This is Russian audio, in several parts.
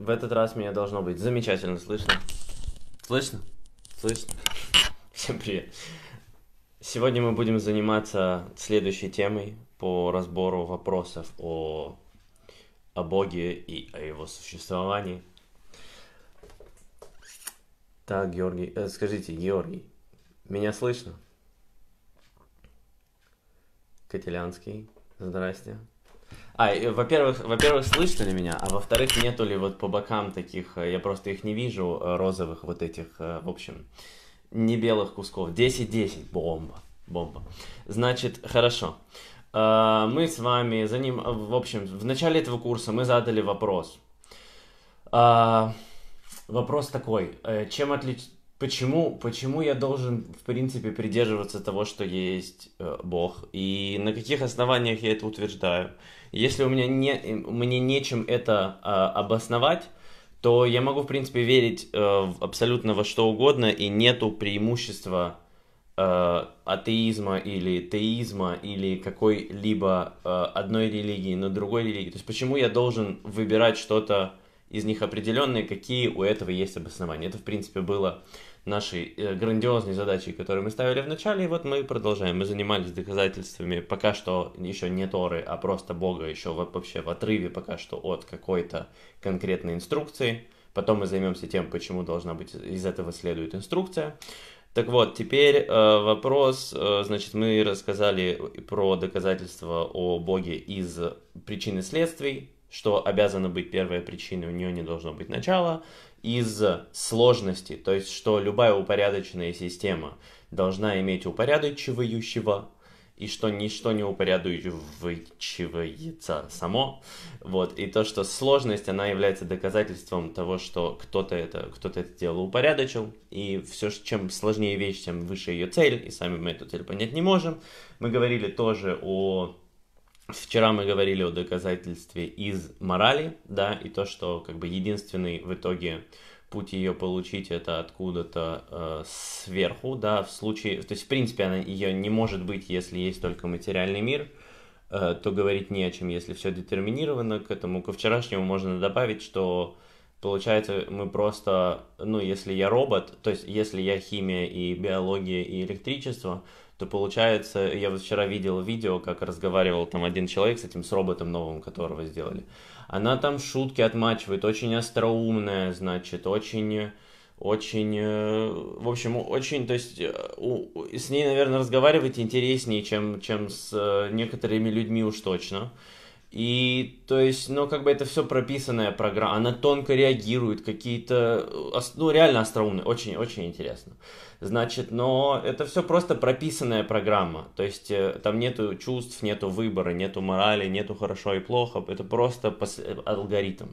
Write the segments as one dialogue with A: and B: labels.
A: В этот раз меня должно быть замечательно слышно. Слышно? Слышно. Всем привет. Сегодня мы будем заниматься следующей темой по разбору вопросов о, о Боге и о его существовании. Так, Георгий, э, скажите, Георгий, меня слышно? Кателянский, здрасте. А, во-первых, во-первых, слышно ли меня, а во-вторых, нету ли вот по бокам таких, э, я просто их не вижу, э, розовых вот этих, э, в общем, не белых кусков. 10-10, бомба, бомба. Значит, хорошо. Мы с вами за ним, в общем, в начале этого курса мы задали вопрос. Вопрос такой, чем отличить, Почему, почему я должен, в принципе, придерживаться того, что есть Бог, и на каких основаниях я это утверждаю? Если у меня не, мне нечем это а, обосновать, то я могу, в принципе, верить а, абсолютно во что угодно, и нету преимущества а, атеизма или теизма или какой-либо а, одной религии на другой религии. То есть почему я должен выбирать что-то из них определенное, какие у этого есть обоснования. Это, в принципе, было нашей э, грандиозной задачей, которую мы ставили в начале, и вот мы продолжаем. Мы занимались доказательствами пока что еще не Торы, а просто Бога еще вообще в отрыве пока что от какой-то конкретной инструкции. Потом мы займемся тем, почему должна быть из этого следует инструкция. Так вот, теперь э, вопрос, э, значит, мы рассказали про доказательства о Боге из причин и следствий, что обязана быть первая причина, у нее не должно быть начала из сложности, то есть что любая упорядоченная система должна иметь упорядочивающего, и что ничто не упорядочивается само. Вот. И то, что сложность, она является доказательством того, что кто-то это, кто-то это дело упорядочил. И все, чем сложнее вещь, тем выше ее цель, и сами мы эту цель понять не можем. Мы говорили тоже о Вчера мы говорили о доказательстве из морали, да, и то, что как бы единственный в итоге путь ее получить это откуда-то э, сверху, да, в случае, то есть в принципе она ее не может быть, если есть только материальный мир, э, то говорить не о чем, если все детерминировано к этому. Ко вчерашнему можно добавить, что получается мы просто, ну если я робот, то есть если я химия и биология и электричество, то получается, я вот вчера видел видео, как разговаривал там один человек с этим, с роботом новым, которого сделали. Она там шутки отмачивает, очень остроумная, значит, очень очень, э, в общем, очень, то есть э, с ней, наверное, разговаривать интереснее, чем, чем с э, некоторыми людьми уж точно. И, то есть, ну, как бы это все прописанная программа, она тонко реагирует, какие-то, э, ну, реально остроумные, очень-очень интересно. Значит, но это все просто прописанная программа, то есть э, там нету чувств, нету выбора, нету морали, нету хорошо и плохо, это просто э, алгоритм.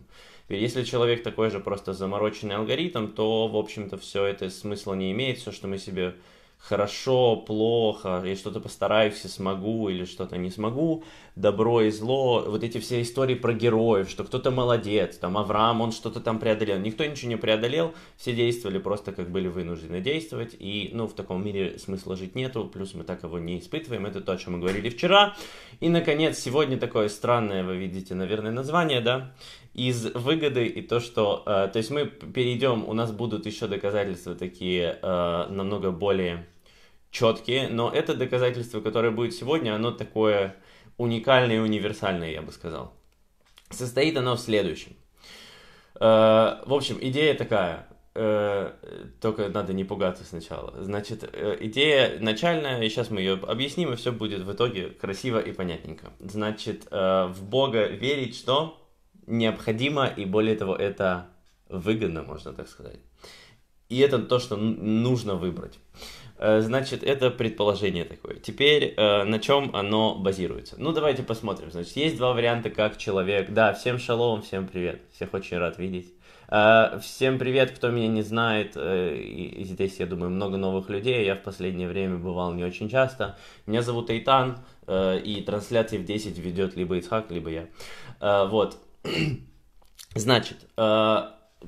A: Если человек такой же просто замороченный алгоритм, то, в общем-то, все это смысла не имеет, все, что мы себе хорошо, плохо, я что-то постараюсь и смогу, или что-то не смогу, добро и зло, вот эти все истории про героев, что кто-то молодец, там Авраам, он что-то там преодолел, никто ничего не преодолел, все действовали просто как были вынуждены действовать, и, ну, в таком мире смысла жить нету, плюс мы так его не испытываем, это то, о чем мы говорили вчера, и, наконец, сегодня такое странное, вы видите, наверное, название, да, из выгоды и то, что... Э, то есть мы перейдем, у нас будут еще доказательства такие э, намного более четкие, но это доказательство, которое будет сегодня, оно такое уникальное и универсальное, я бы сказал. Состоит оно в следующем. Э, в общем, идея такая. Э, только надо не пугаться сначала. Значит, э, идея начальная, и сейчас мы ее объясним, и все будет в итоге красиво и понятненько. Значит, э, в Бога верить что? необходимо, и более того, это выгодно, можно так сказать. И это то, что нужно выбрать. Э, значит, это предположение такое. Теперь э, на чем оно базируется? Ну, давайте посмотрим. Значит, есть два варианта, как человек... Да, всем шалом, всем привет. Всех очень рад видеть. Э, всем привет, кто меня не знает. здесь, я думаю, много новых людей. Я в последнее время бывал не очень часто. Меня зовут Эйтан, и трансляции в 10 ведет либо Ицхак, либо я. Вот. Значит, э,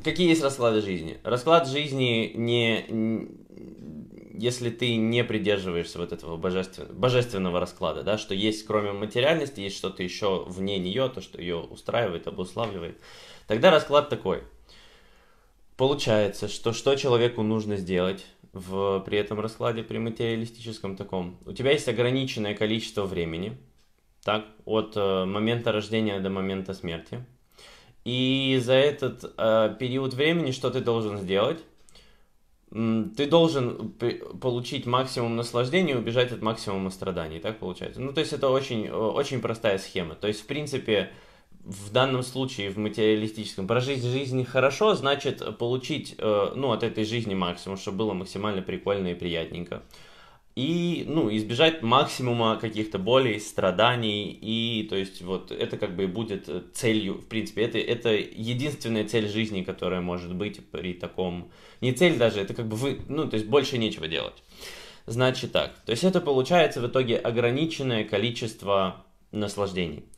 A: какие есть расклады жизни? Расклад жизни не... Если ты не придерживаешься вот этого божественного, божественного расклада, да, что есть кроме материальности, есть что-то еще вне нее, то, что ее устраивает, обуславливает, тогда расклад такой. Получается, что что человеку нужно сделать в, при этом раскладе, при материалистическом таком? У тебя есть ограниченное количество времени – так, от э, момента рождения до момента смерти. И за этот э, период времени что ты должен сделать? Ты должен получить максимум наслаждения и убежать от максимума страданий, так получается. Ну, то есть это очень, э, очень простая схема. То есть, в принципе, в данном случае, в материалистическом, прожить жизнь хорошо, значит получить, э, ну, от этой жизни максимум, чтобы было максимально прикольно и приятненько и ну, избежать максимума каких-то болей, страданий, и то есть вот это как бы будет э, целью, в принципе, это, это единственная цель жизни, которая может быть при таком, не цель даже, это как бы вы, ну, то есть больше нечего делать. Значит так, то есть это получается в итоге ограниченное количество наслаждений.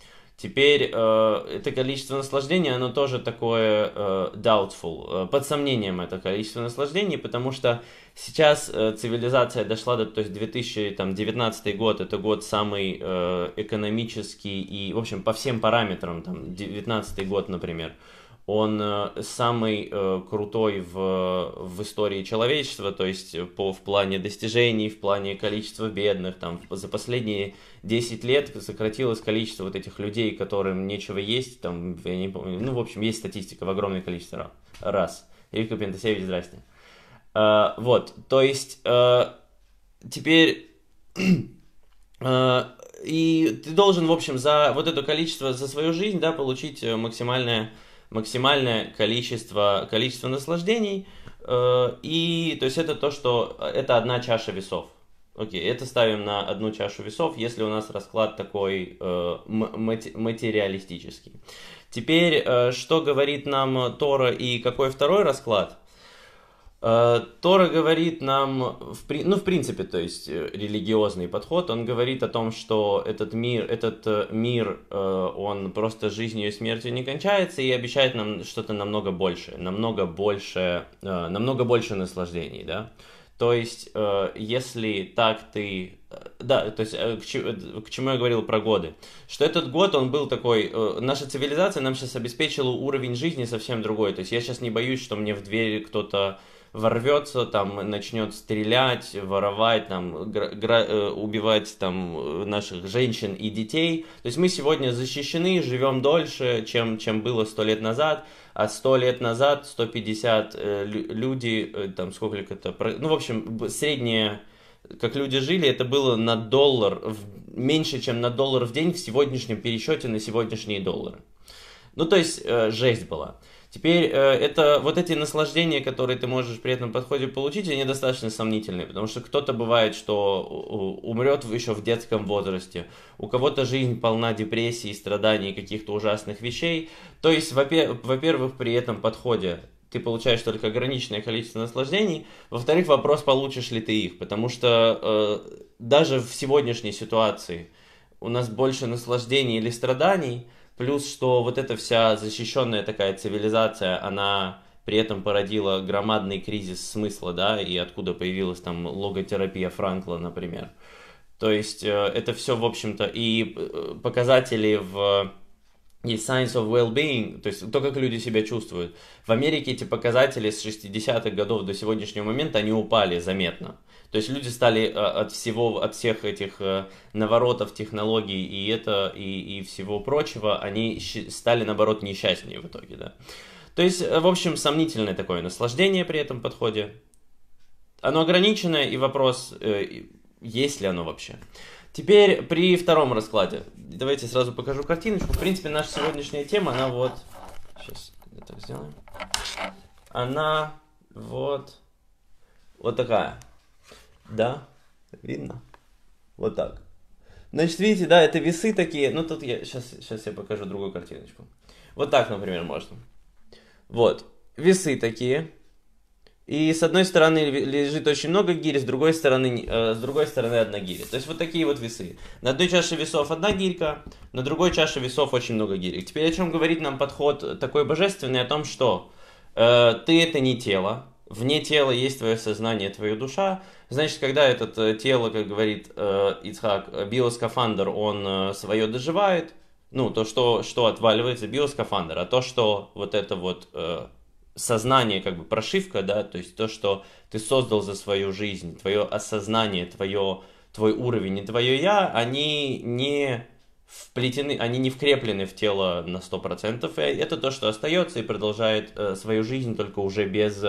A: Теперь э, это количество наслаждения, оно тоже такое э, doubtful, э, под сомнением это количество наслаждений, потому что сейчас э, цивилизация дошла до, то есть 2019 год, это год самый э, экономический и, в общем, по всем параметрам, там, 2019 год, например, э, он э, самый э, крутой в, в истории человечества, то есть э, по, в плане достижений, в плане количества бедных. Там, за последние 10 лет сократилось количество вот этих людей, которым нечего есть. Там, я не помню, ну, в общем, есть статистика в огромное количество раз. Илька Пентасевич, здрасте. Э, вот, то есть э, теперь... и ты должен, в общем, за вот это количество, за свою жизнь, да, получить максимальное максимальное количество, количество наслаждений. Э, и то есть это то, что это одна чаша весов. Окей, это ставим на одну чашу весов, если у нас расклад такой э, материалистический. Теперь, э, что говорит нам Тора и какой второй расклад? Э, Тора говорит нам, ну, в принципе, то есть э, религиозный подход, он говорит о том, что этот мир, этот э, мир, он просто жизнью и смертью не кончается и обещает нам что-то намного большее, намного больше, намного больше наслаждений, да. То есть, если так ты да, то есть к чему я говорил про годы, что этот год он был такой, наша цивилизация нам сейчас обеспечила уровень жизни совсем другой, то есть я сейчас не боюсь, что мне в двери кто-то ворвется, там, начнет стрелять, воровать, там, э, убивать там, э, наших женщин и детей. То есть мы сегодня защищены, живем дольше, чем, чем было сто лет назад. А сто лет назад 150 э, люди, э, там сколько это, ну, в общем, среднее как люди жили, это было на доллар, в, меньше, чем на доллар в день в сегодняшнем пересчете на сегодняшние доллары. Ну, то есть, э, жесть была. Теперь э, это, вот эти наслаждения, которые ты можешь при этом подходе получить, они достаточно сомнительные, потому что кто-то бывает, что умрет еще в детском возрасте, у кого-то жизнь полна депрессии, страданий, каких-то ужасных вещей. То есть, во-первых, при этом подходе ты получаешь только ограниченное количество наслаждений. Во-вторых, вопрос, получишь ли ты их, потому что э, даже в сегодняшней ситуации у нас больше наслаждений или страданий – Плюс, что вот эта вся защищенная такая цивилизация, она при этом породила громадный кризис смысла, да, и откуда появилась там логотерапия Франкла, например. То есть э, это все, в общем-то, и э, показатели в и Science of Well-Being, то есть то, как люди себя чувствуют. В Америке эти показатели с 60-х годов до сегодняшнего момента, они упали заметно. То есть люди стали э, от всего, от всех этих э, наворотов технологий и это, и, и всего прочего, они стали, наоборот, несчастнее в итоге, да. То есть, э, в общем, сомнительное такое наслаждение при этом подходе. Оно ограниченное, и вопрос, есть ли оно вообще. Теперь при втором раскладе. Давайте сразу покажу картиночку. В принципе, наша сегодняшняя тема, она вот... Сейчас я сделаем. Она вот... Вот такая. Да, видно. Вот так. Значит, видите, да, это весы такие. Ну, тут я сейчас, сейчас я покажу другую картиночку. Вот так, например, можно. Вот. Весы такие. И с одной стороны лежит очень много гири, с другой стороны, э, с другой стороны одна гиря. То есть вот такие вот весы. На одной чаше весов одна гирька, на другой чаше весов очень много гирек. Теперь о чем говорит нам подход такой божественный, о том, что э, ты это не тело, вне тела есть твое сознание, твоя душа. Значит, когда это э, тело, как говорит э, Ицхак, э, биоскафандр, он э, свое доживает, ну, то, что, что отваливается, биоскафандр, а то, что вот это вот э, сознание, как бы прошивка, да, то есть то, что ты создал за свою жизнь, твое осознание, твое, твой уровень и твое я, они не вплетены, они не вкреплены в тело на 100%, и это то, что остается и продолжает э, свою жизнь только уже без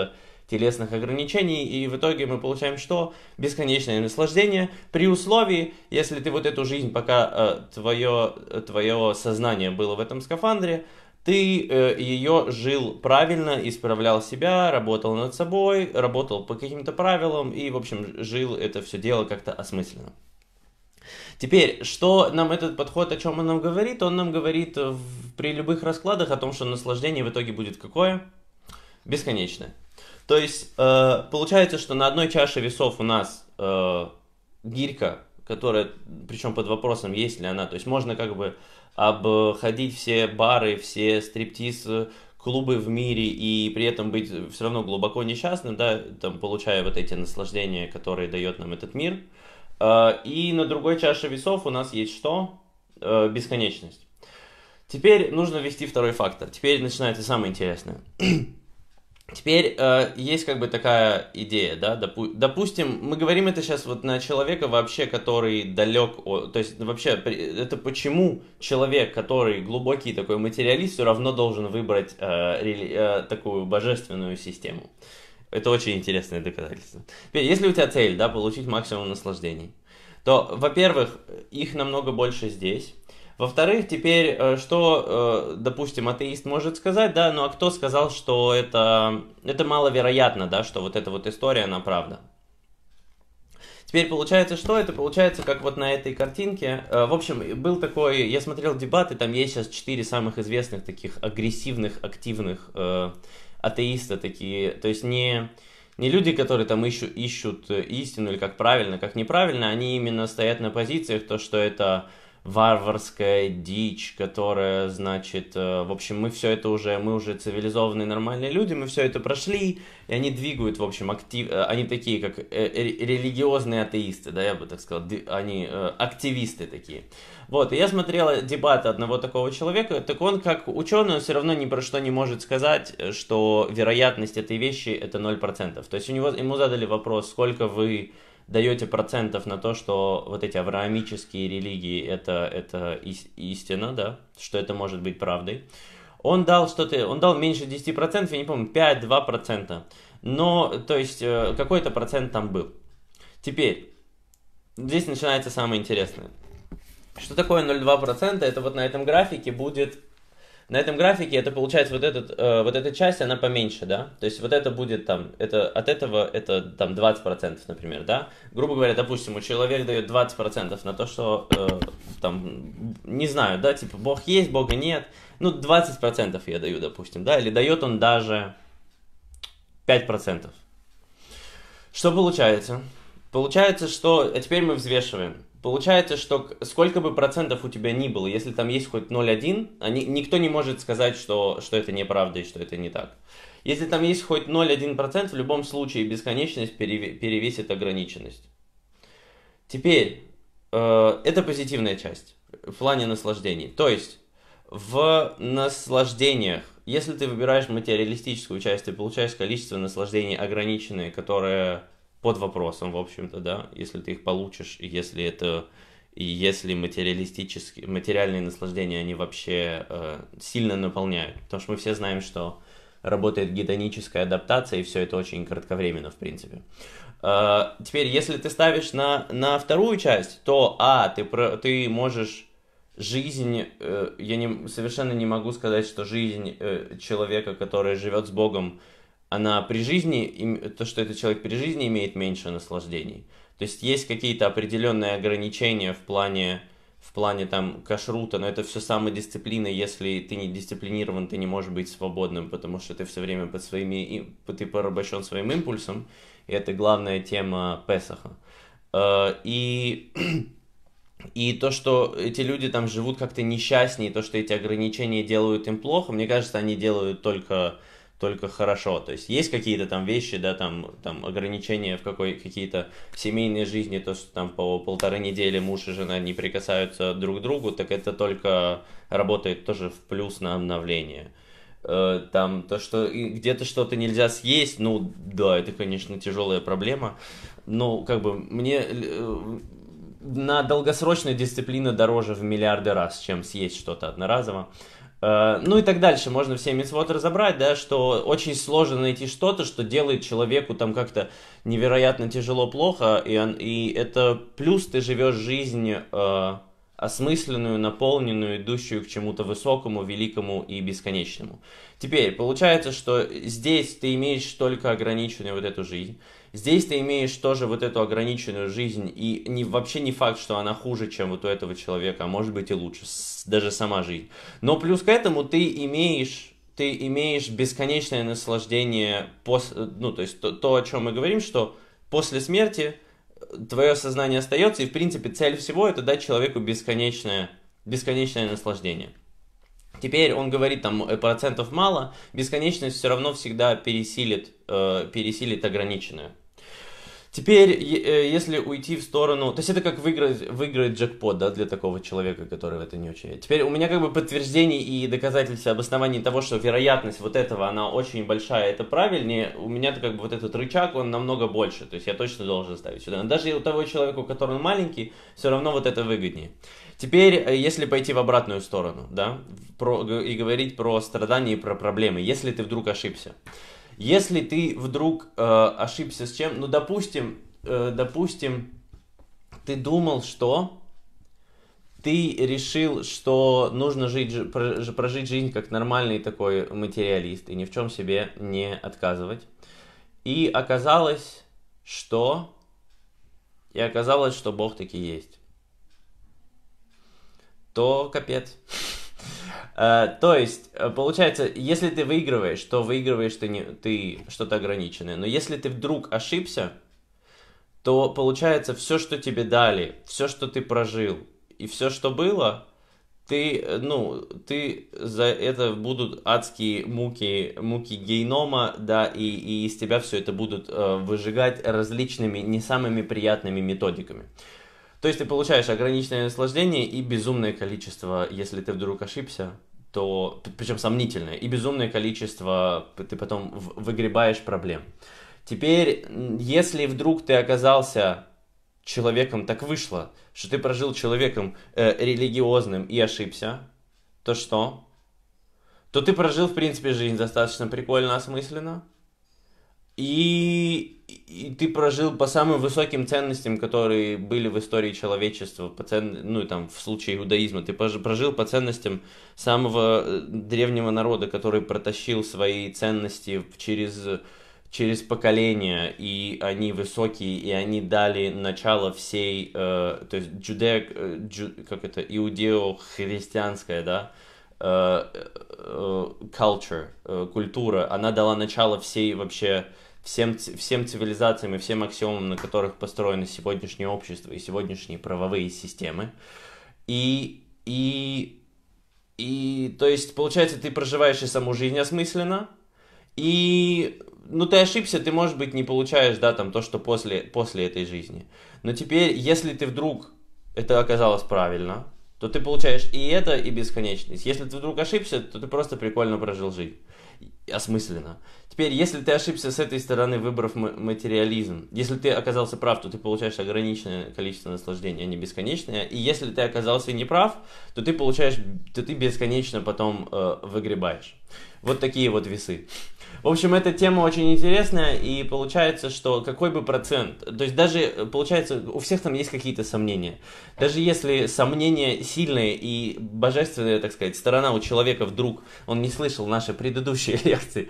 A: телесных ограничений, и в итоге мы получаем что? Бесконечное наслаждение, при условии, если ты вот эту жизнь, пока э, твое, э, твое сознание было в этом скафандре, ты э, ее жил правильно, исправлял себя, работал над собой, работал по каким-то правилам и, в общем, жил это все дело как-то осмысленно. Теперь, что нам этот подход, о чем он нам говорит? Он нам говорит э, в, при любых раскладах о том, что наслаждение в итоге будет какое? Бесконечное. То есть э, получается, что на одной чаше весов у нас э, гирька, которая, причем под вопросом, есть ли она. То есть можно как бы обходить все бары, все стриптиз клубы в мире и при этом быть все равно глубоко несчастным, да, там, получая вот эти наслаждения, которые дает нам этот мир. Э, и на другой чаше весов у нас есть что? Э, бесконечность. Теперь нужно ввести второй фактор. Теперь начинается самое интересное. Теперь э, есть как бы такая идея, да, допу допустим, мы говорим это сейчас вот на человека вообще, который далек, от, то есть вообще это почему человек, который глубокий такой материалист, все равно должен выбрать э, рели э, такую божественную систему. Это очень интересное доказательство. Теперь, если у тебя цель, да, получить максимум наслаждений, то, во-первых, их намного больше здесь. Во-вторых, теперь, э, что, э, допустим, атеист может сказать, да, ну а кто сказал, что это, это маловероятно, да, что вот эта вот история, она правда? Теперь получается, что это получается, как вот на этой картинке. Э, в общем, был такой, я смотрел дебаты, там есть сейчас четыре самых известных таких агрессивных, активных э, атеиста такие, то есть не не люди, которые там ищут, ищут истину или как правильно, как неправильно, они именно стоят на позициях, то, что это варварская дичь, которая, значит, э, в общем, мы все это уже, мы уже цивилизованные нормальные люди, мы все это прошли, и они двигают, в общем, актив, э, они такие, как э, религиозные атеисты, да, я бы так сказал, они активисты такие. Вот, и я смотрел дебаты одного такого человека, так он, как ученый, все равно ни про что не может сказать, что вероятность этой вещи это 0%. То есть у него, ему задали вопрос, сколько вы даете процентов на то, что вот эти авраамические религии это, это истина, да, что это может быть правдой. Он дал что-то, он дал меньше 10%, я не помню, 5-2%. Но, то есть, э, какой-то процент там был. Теперь, здесь начинается самое интересное. Что такое 0,2%? Это вот на этом графике будет на этом графике это получается вот, этот, э, вот эта часть, она поменьше, да? То есть вот это будет там, это, от этого это там 20%, например, да? Грубо говоря, допустим, у человека дает 20% на то, что э, там, не знаю, да, типа Бог есть, Бога нет. Ну, 20% я даю, допустим, да? Или дает он даже 5%. Что получается? Получается, что... А теперь мы взвешиваем. Получается, что сколько бы процентов у тебя ни было, если там есть хоть 0,1, они, никто не может сказать, что, что это неправда и что это не так. Если там есть хоть 0,1%, в любом случае бесконечность перевесит ограниченность. Теперь, э, это позитивная часть в плане наслаждений. То есть, в наслаждениях, если ты выбираешь материалистическую часть, ты получаешь количество наслаждений ограниченное, которое под вопросом, в общем-то, да, если ты их получишь, если это если материалистические, материальные наслаждения, они вообще э, сильно наполняют. Потому что мы все знаем, что работает гедоническая адаптация, и все это очень кратковременно, в принципе. Э, теперь, если ты ставишь на, на вторую часть, то, а, ты, про, ты можешь жизнь, э, я не, совершенно не могу сказать, что жизнь э, человека, который живет с Богом, она при жизни, то, что этот человек при жизни имеет меньше наслаждений. То есть есть какие-то определенные ограничения в плане, в плане там кашрута, но это все самодисциплина. Если ты не дисциплинирован, ты не можешь быть свободным, потому что ты все время под своими, ты порабощен своим импульсом. И это главная тема Песаха. Э, и и то, что эти люди там живут как-то несчастнее, то, что эти ограничения делают им плохо, мне кажется, они делают только только хорошо. То есть есть какие-то там вещи, да, там, там ограничения в какой, какие-то семейной жизни, то, что там по полторы недели муж и жена не прикасаются друг к другу, так это только работает тоже в плюс на обновление. Э, там то, что где-то что-то нельзя съесть, ну да, это, конечно, тяжелая проблема. Но как бы мне э, на долгосрочная дисциплина дороже в миллиарды раз, чем съесть что-то одноразово. Э, ну и так дальше, можно все мицвод разобрать, да, что очень сложно найти что-то, что делает человеку там как-то невероятно тяжело, плохо, и, он, и это плюс ты живешь жизнь э, осмысленную, наполненную, идущую к чему-то высокому, великому и бесконечному. Теперь, получается, что здесь ты имеешь только ограниченную вот эту жизнь. Здесь ты имеешь тоже вот эту ограниченную жизнь, и не, вообще не факт, что она хуже, чем вот у этого человека, а может быть и лучше, даже сама жизнь. Но плюс к этому ты имеешь ты имеешь бесконечное наслаждение, пос... ну, то есть то, то, о чем мы говорим, что после смерти э, твое сознание остается, и, в принципе, цель всего это дать человеку бесконечное, бесконечное наслаждение. Теперь он говорит, там э, процентов мало, бесконечность все равно всегда пересилит, э, пересилит ограниченную. Теперь, э, если уйти в сторону... То есть это как выиграть, выиграть джекпот, да, для такого человека, который в это не очень... Теперь у меня как бы подтверждений и доказательств обоснований того, что вероятность вот этого, она очень большая, это правильнее. У меня-то как бы вот этот рычаг, он намного больше. То есть я точно должен ставить сюда. Но даже у того человека, у которого он маленький, все равно вот это выгоднее. Теперь, э, если пойти в обратную сторону, да, про, и говорить про страдания и про проблемы, если ты вдруг ошибся. Если ты вдруг э, ошибся с чем, ну, допустим, э, допустим, ты думал, что ты решил, что нужно жить, прожить жизнь как нормальный такой материалист и ни в чем себе не отказывать. И оказалось, что... И оказалось, что Бог таки есть. То капец. Э, то есть, э, получается, если ты выигрываешь, то выигрываешь ты, не, ты что-то ограниченное. Но если ты вдруг ошибся, то получается все, что тебе дали, все, что ты прожил и все, что было, ты, э, ну, ты за это будут адские муки, муки гейнома, да, и, и из тебя все это будут э, выжигать различными, не самыми приятными методиками. То есть ты получаешь ограниченное наслаждение и безумное количество, если ты вдруг ошибся, то, причем сомнительное, и безумное количество, ты потом выгребаешь проблем. Теперь, если вдруг ты оказался человеком, так вышло, что ты прожил человеком э, религиозным и ошибся, то что? То ты прожил, в принципе, жизнь достаточно прикольно, осмысленно, и, и ты прожил по самым высоким ценностям, которые были в истории человечества, по цен... ну и там в случае иудаизма, ты прожил по ценностям самого э, древнего народа, который протащил свои ценности через через поколения, и они высокие, и они дали начало всей, э, то есть джудео, э, джу, как это, иудео-христианское, да, э, Э, э, culture, э, культура, она дала начало всей вообще всем, всем цивилизациям и всем аксиомам, на которых построено сегодняшнее общество и сегодняшние правовые системы. И, и, и, то есть, получается, ты проживаешь и саму жизнь осмысленно, и, ну, ты ошибся, ты, может быть, не получаешь, да, там, то, что после, после этой жизни. Но теперь, если ты вдруг это оказалось правильно, то ты получаешь и это, и бесконечность. Если ты вдруг ошибся, то ты просто прикольно прожил жизнь осмысленно. Теперь, если ты ошибся с этой стороны, выбрав материализм, если ты оказался прав, то ты получаешь ограниченное количество наслаждения, а не бесконечное. И если ты оказался неправ, то ты получаешь, то ты бесконечно потом э, выгребаешь. Вот такие вот весы. В общем, эта тема очень интересная, и получается, что какой бы процент, то есть даже, э, получается, у всех там есть какие-то сомнения. Даже если сомнения сильные и божественная, так сказать, сторона у человека вдруг, он не слышал наши предыдущие лекций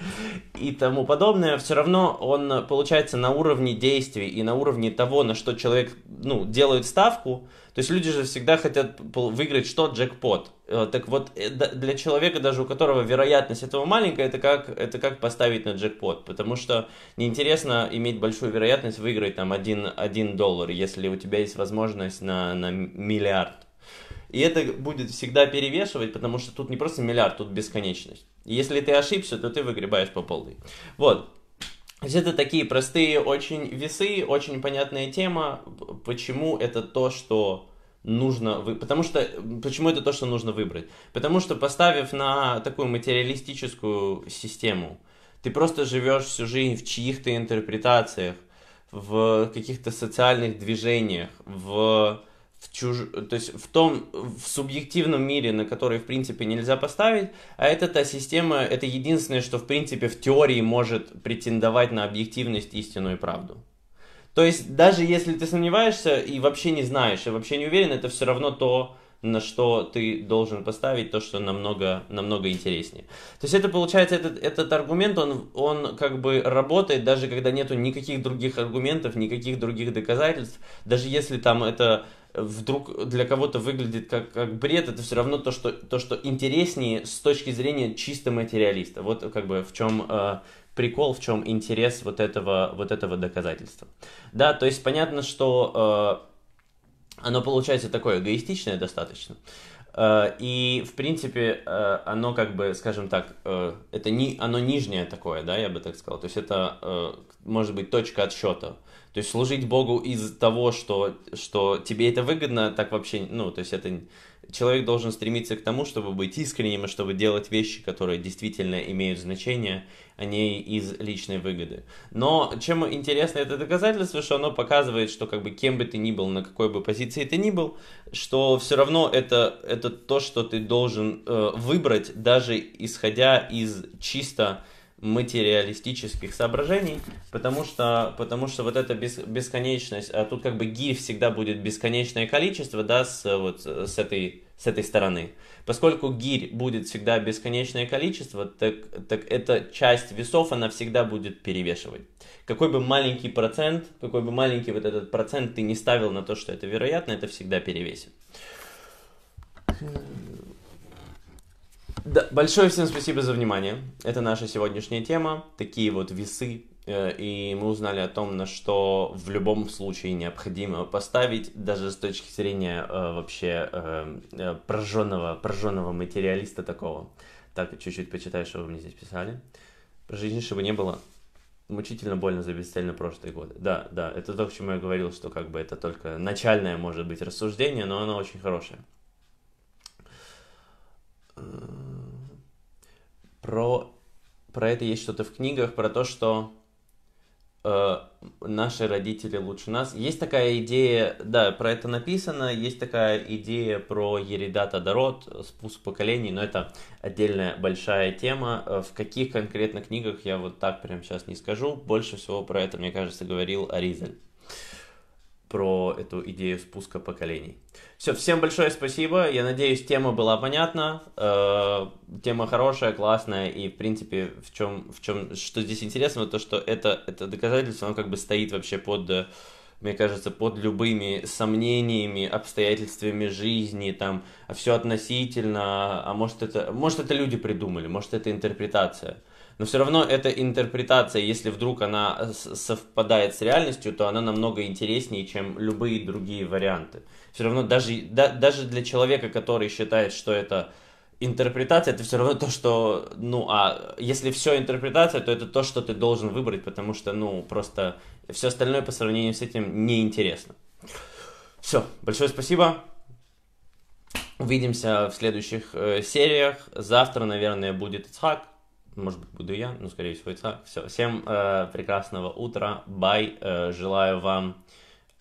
A: и тому подобное, все равно он получается на уровне действий и на уровне того, на что человек ну, делает ставку. То есть люди же всегда хотят выиграть что? Джекпот. Э, так вот, э, для человека, даже у которого вероятность этого маленькая, это как, это как поставить на джекпот. Потому что неинтересно иметь большую вероятность выиграть там один один доллар, если у тебя есть возможность на, на миллиард. И это будет всегда перевешивать, потому что тут не просто миллиард, тут бесконечность. Если ты ошибся, то ты выгребаешь по полной. Вот. То есть это такие простые очень весы, очень понятная тема, почему это то, что нужно вы... потому что почему это то, что нужно выбрать? Потому что поставив на такую материалистическую систему, ты просто живешь всю жизнь в чьих-то интерпретациях, в каких-то социальных движениях, в в чуж... то есть в том в субъективном мире, на который в принципе нельзя поставить, а это та система, это единственное, что в принципе в теории может претендовать на объективность, истину и правду. То есть даже если ты сомневаешься и вообще не знаешь, и вообще не уверен, это все равно то, на что ты должен поставить то, что намного, намного интереснее. То есть это получается, этот, этот аргумент, он, он как бы работает, даже когда нету никаких других аргументов, никаких других доказательств, даже если там это вдруг для кого-то выглядит как, как бред, это все равно то что, то, что интереснее с точки зрения чисто материалиста. Вот как бы в чем э, прикол, в чем интерес вот этого, вот этого доказательства. Да, то есть понятно, что э, оно получается такое эгоистичное достаточно. Э, и, в принципе, э, оно как бы, скажем так, э, это не, оно нижнее такое, да, я бы так сказал. То есть это, может быть, точка отсчета то есть служить Богу из того, что, что тебе это выгодно, так вообще, ну, то есть это... Человек должен стремиться к тому, чтобы быть искренним и чтобы делать вещи, которые действительно имеют значение, а не из личной выгоды. Но чем интересно это доказательство, что оно показывает, что как бы кем бы ты ни был, на какой бы позиции ты ни был, что все равно это, это то, что ты должен э, выбрать, даже исходя из чисто материалистических соображений, потому что, потому что вот эта бес, бесконечность, а тут как бы гирь всегда будет бесконечное количество, да, с, вот, с, этой, с этой стороны. Поскольку гирь будет всегда бесконечное количество, так, так эта часть весов, она всегда будет перевешивать. Какой бы маленький процент, какой бы маленький вот этот процент ты не ставил на то, что это вероятно, это всегда перевесит. Да, большое всем спасибо за внимание. Это наша сегодняшняя тема. Такие вот весы. Э, и мы узнали о том, на что в любом случае необходимо поставить, даже с точки зрения э, вообще э, э прожженного, прожженного материалиста такого. Так, чуть-чуть почитаю, что вы мне здесь писали. Жизнь, чтобы не было мучительно больно за бесцельно прошлые годы. Да, да, это то, к чему я говорил, что как бы это только начальное может быть рассуждение, но оно очень хорошее. Э, про, про это есть что-то в книгах, про то, что э, наши родители лучше нас. Есть такая идея, да, про это написано, есть такая идея про Ередата Дород, спуск поколений, но это отдельная большая тема. Э, в каких конкретно книгах я вот так прямо сейчас не скажу. Больше всего про это, мне кажется, говорил Аризель про эту идею спуска поколений. Все, всем большое спасибо. Я надеюсь, тема была понятна. Э, тема хорошая, классная. И, в принципе, в чем, в чем, что здесь интересно, то, что это, это доказательство, оно как бы стоит вообще под, мне кажется, под любыми сомнениями, обстоятельствами жизни, там, все относительно, а может это, может это люди придумали, может это интерпретация но все равно эта интерпретация, если вдруг она совпадает с реальностью, то она намного интереснее, чем любые другие варианты. Все равно даже, да, даже для человека, который считает, что это интерпретация, это все равно то, что, ну, а если все интерпретация, то это то, что ты должен выбрать, потому что, ну, просто все остальное по сравнению с этим неинтересно. Все, большое спасибо. Увидимся в следующих э, сериях. Завтра, наверное, будет Ицхак может быть, буду я, но, скорее всего, это Все. Всем э, прекрасного утра. Бай. Э, желаю вам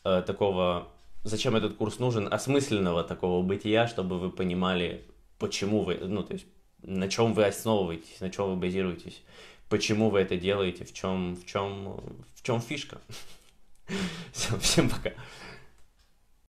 A: э, такого... Зачем этот курс нужен? Осмысленного такого бытия, чтобы вы понимали, почему вы... Ну, то есть, на чем вы основываетесь, на чем вы базируетесь, почему вы это делаете, в чем, в чем, в чем фишка. Все, всем пока.